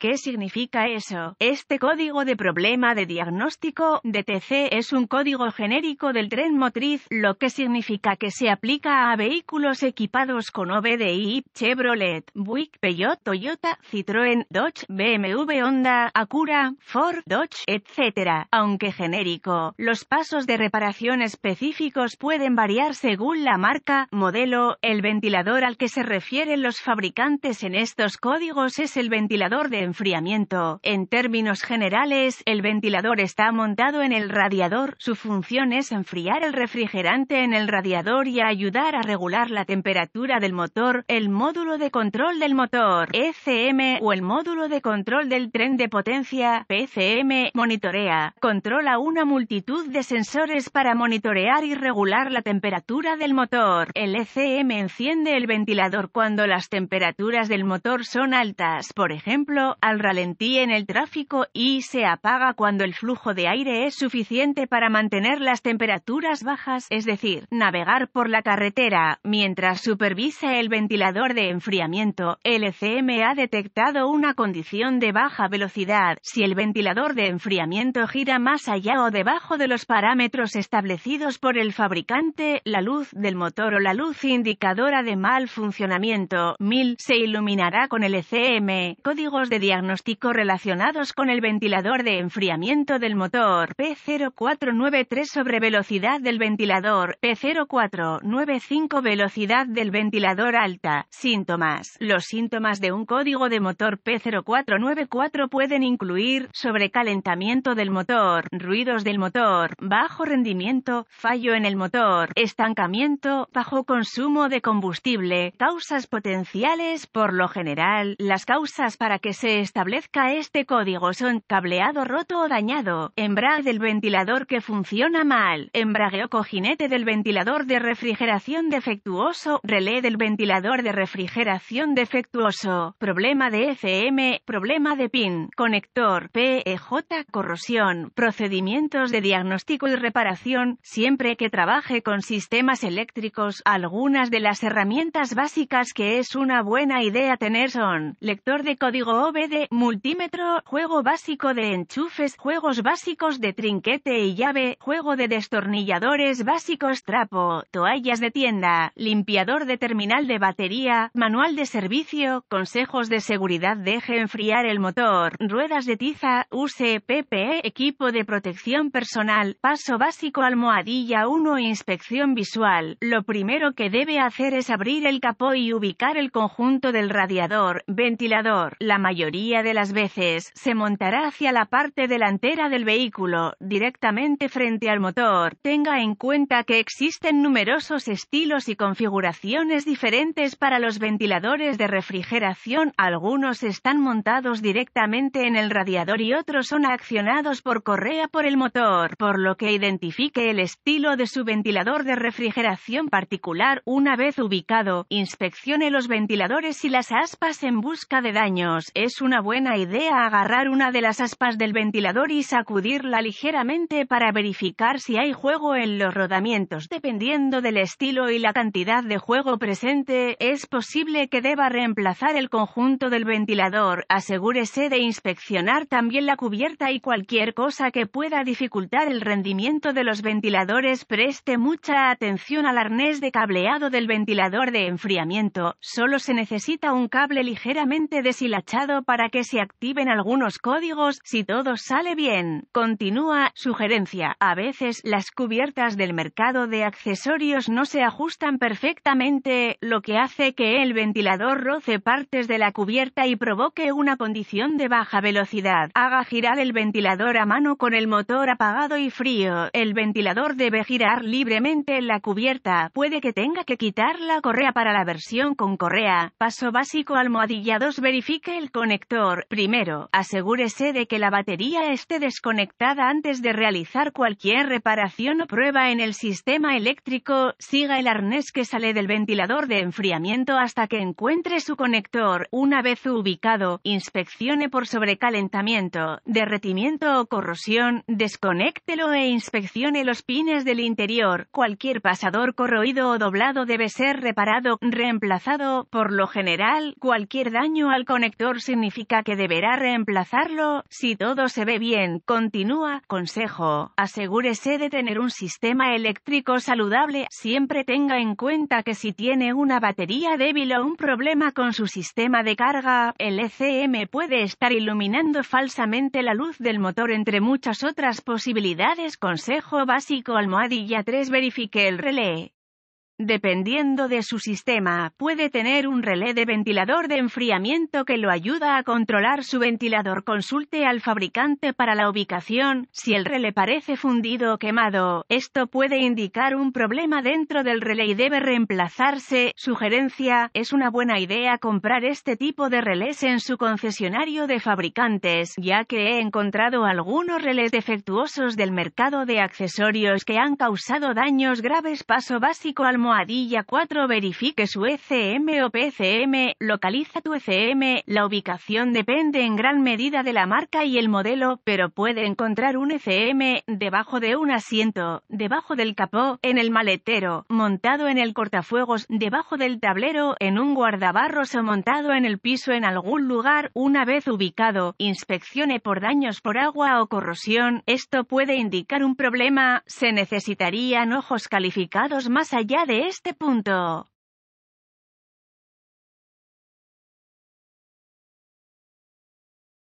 ¿Qué significa eso? Este código de problema de diagnóstico DTC es un código genérico del tren motriz, lo que significa que se aplica a vehículos equipados con OBDI, Chevrolet, Buick, Peugeot, Toyota, Citroën, Dodge, BMW, Honda, Acura, Ford, Dodge, etc. Aunque genérico, los pasos de reparación específicos pueden variar según la marca, modelo, el ventilador al que se refieren los fabricantes en estos códigos es el ventilador de enfriamiento. En términos generales, el ventilador está montado en el radiador. Su función es enfriar el refrigerante en el radiador y ayudar a regular la temperatura del motor, el módulo de control del motor, ECM, o el módulo de control del tren de potencia, PCM, monitorea. Controla una multitud de sensores para monitorear y regular la temperatura del motor. El ECM enciende el ventilador cuando las temperaturas del motor son altas, por ejemplo, al ralentí en el tráfico y se apaga cuando el flujo de aire es suficiente para mantener las temperaturas bajas, es decir, navegar por la carretera mientras supervisa el ventilador de enfriamiento. El ECM ha detectado una condición de baja velocidad si el ventilador de enfriamiento gira más allá o debajo de los parámetros establecidos por el fabricante, la luz del motor o la luz indicadora de mal funcionamiento 1000 se iluminará con el ECM, códigos de diagnóstico relacionados con el ventilador de enfriamiento del motor P0493 sobre velocidad del ventilador P0495 velocidad del ventilador alta. Síntomas. Los síntomas de un código de motor P0494 pueden incluir sobrecalentamiento del motor, ruidos del motor, bajo rendimiento, fallo en el motor, estancamiento, bajo consumo de combustible, causas potenciales por lo general, las causas para que se establezca este código son cableado roto o dañado, embrague del ventilador que funciona mal, embrague o cojinete del ventilador de refrigeración defectuoso, relé del ventilador de refrigeración defectuoso, problema de FM, problema de pin, conector, PEJ, corrosión, procedimientos de diagnóstico y reparación, siempre que trabaje con sistemas eléctricos, algunas de las herramientas básicas que es una buena idea tener son, lector de código OBD multímetro, juego básico de enchufes, juegos básicos de trinquete y llave, juego de destornilladores básicos, trapo, toallas de tienda, limpiador de terminal de batería, manual de servicio, consejos de seguridad, deje enfriar el motor, ruedas de tiza, use PPE, equipo de protección personal, paso básico, almohadilla 1, inspección visual. Lo primero que debe hacer es abrir el capó y ubicar el conjunto del radiador, ventilador. La mayoría de las veces, se montará hacia la parte delantera del vehículo, directamente frente al motor. Tenga en cuenta que existen numerosos estilos y configuraciones diferentes para los ventiladores de refrigeración. Algunos están montados directamente en el radiador y otros son accionados por correa por el motor, por lo que identifique el estilo de su ventilador de refrigeración particular una vez ubicado. Inspeccione los ventiladores y las aspas en busca de daños. Es una buena idea agarrar una de las aspas del ventilador y sacudirla ligeramente para verificar si hay juego en los rodamientos. Dependiendo del estilo y la cantidad de juego presente, es posible que deba reemplazar el conjunto del ventilador. Asegúrese de inspeccionar también la cubierta y cualquier cosa que pueda dificultar el rendimiento de los ventiladores. Preste mucha atención al arnés de cableado del ventilador de enfriamiento. Solo se necesita un cable ligeramente deshilachado para que se activen algunos códigos si todo sale bien. Continúa, sugerencia. A veces las cubiertas del mercado de accesorios no se ajustan perfectamente, lo que hace que el ventilador roce partes de la cubierta y provoque una condición de baja velocidad. Haga girar el ventilador a mano con el motor apagado y frío. El ventilador debe girar libremente en la cubierta. Puede que tenga que quitar la correa para la versión con correa. Paso básico 2, verifique el conector primero, asegúrese de que la batería esté desconectada antes de realizar cualquier reparación o prueba en el sistema eléctrico, siga el arnés que sale del ventilador de enfriamiento hasta que encuentre su conector, una vez ubicado, inspeccione por sobrecalentamiento, derretimiento o corrosión, desconéctelo e inspeccione los pines del interior, cualquier pasador corroído o doblado debe ser reparado, reemplazado, por lo general, cualquier daño al conector significa que deberá reemplazarlo, si todo se ve bien, continúa, consejo, asegúrese de tener un sistema eléctrico saludable, siempre tenga en cuenta que si tiene una batería débil o un problema con su sistema de carga, el ECM puede estar iluminando falsamente la luz del motor entre muchas otras posibilidades, consejo básico almohadilla 3 verifique el relé. Dependiendo de su sistema, puede tener un relé de ventilador de enfriamiento que lo ayuda a controlar su ventilador. Consulte al fabricante para la ubicación. Si el relé parece fundido o quemado, esto puede indicar un problema dentro del relé y debe reemplazarse. Sugerencia, es una buena idea comprar este tipo de relés en su concesionario de fabricantes, ya que he encontrado algunos relés defectuosos del mercado de accesorios que han causado daños graves. Paso básico al Adilla 4 verifique su ECM o PCM, localiza tu ECM, la ubicación depende en gran medida de la marca y el modelo, pero puede encontrar un ECM debajo de un asiento, debajo del capó, en el maletero, montado en el cortafuegos, debajo del tablero, en un guardabarros o montado en el piso en algún lugar, una vez ubicado, inspeccione por daños por agua o corrosión, esto puede indicar un problema, se necesitarían ojos calificados más allá de este punto.